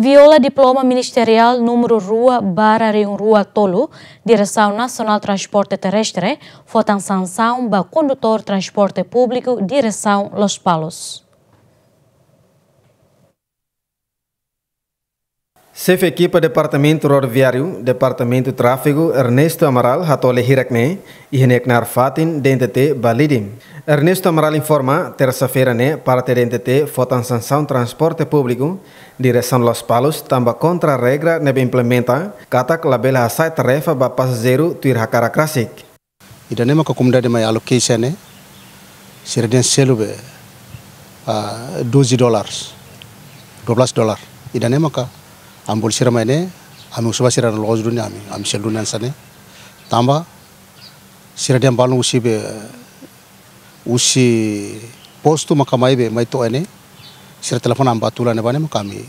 viola diploma ministerial número Rua Barra Rio Rua Tolo, Direção Nacional Transporte Terrestre, Fotan sanção para condutor transporte público, direção Los Palos. Chefe equipa Departamento Rodoviário, Departamento Tráfego, Ernesto Amaral, Hatole Hirakne, Ihneknar Fatin, DNTT Balidim. Ernesto Amaral informa, terça-feira, ne para ter DNTT, transport sanção transporte público, direção Los Palos, tamba contra regra, nebe implementa, katak labela hasai tarefa ba zero tuir hakara klasik. Ida ne ko kumda de mai allocation, ne sirden selube, uh, 12 dolar. 12 dollars, ida ne ka, am bol sira mane am suba sira lo lozu ni ami am selu nan sane tamba sira dem balu usi be usi postu makamai be mai to ene sira telepon am batula ne bane makami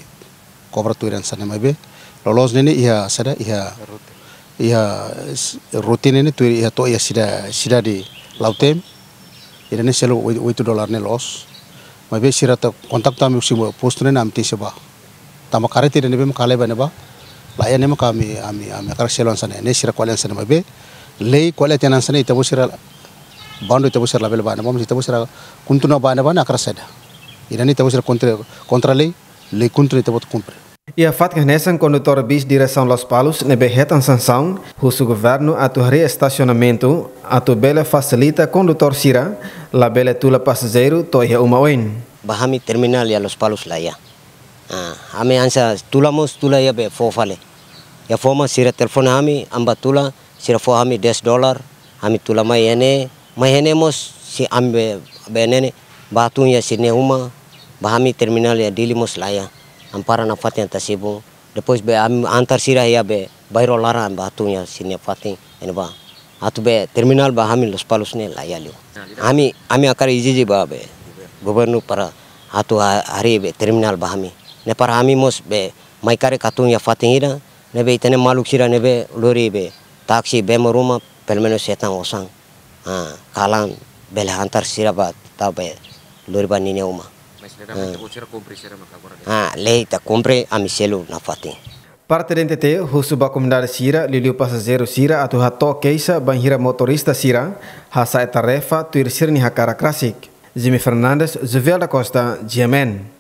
kobra tu iran sane mai be lolos ne iya sada iya iya rutin ne tu iya to iya sida sida di lautem ini selu itu dolar ne los mai be sira kontak tam usi postu ne nam ti seba tama kare tire nebe makale bane ba la ya nema kami ami ami kare selon sana ne shira kwale sana mabe lei kwale tenan sana itabu bando ita itabu sira label bane mom itabu sira kuntuna bane kare sada ina ni ita sira kontra kontra lei lei kuntuna itabu kumpre Ia fat nesan kondutor bis di resan Los Palos, nebe retan sanção, husu governo atu estacionamento atu bela facilita kondutor sira, la bela tula pas toia uma oin. Bahami terminal ya Los Palos lah ya. Ah, ame ansa tula mos tula ya be fofale ya foma sira telepon ami amba tula sira fo ami des dolar ami tula mai ene mai ene mos si ambe benene batu ya sini huma bahami terminal ya dili mos laya ampara na fatin tasibu depois be am antar sira ya be bairo lara batu ya sini fatin ene ba atu be terminal bahami los palos ne laya lio ami ami akar izi ji ba be gubernur para atu hari be terminal ba ne par mos be maikare katun ya fatingida ne be itene maluk sira ne be lori be taksi be moruma pelmeno setan osang ha kalan bele antar sira bat, ta be lori ba nine uma ha lei ta compre amiselo na Parte Partedente te bakum comunidade sira liliu passageiro sira atu hato keisa banhira motorista sira hasa refa tuir sirni hakara klasik Jimmy Fernandes, Zuvel da Costa, GMN.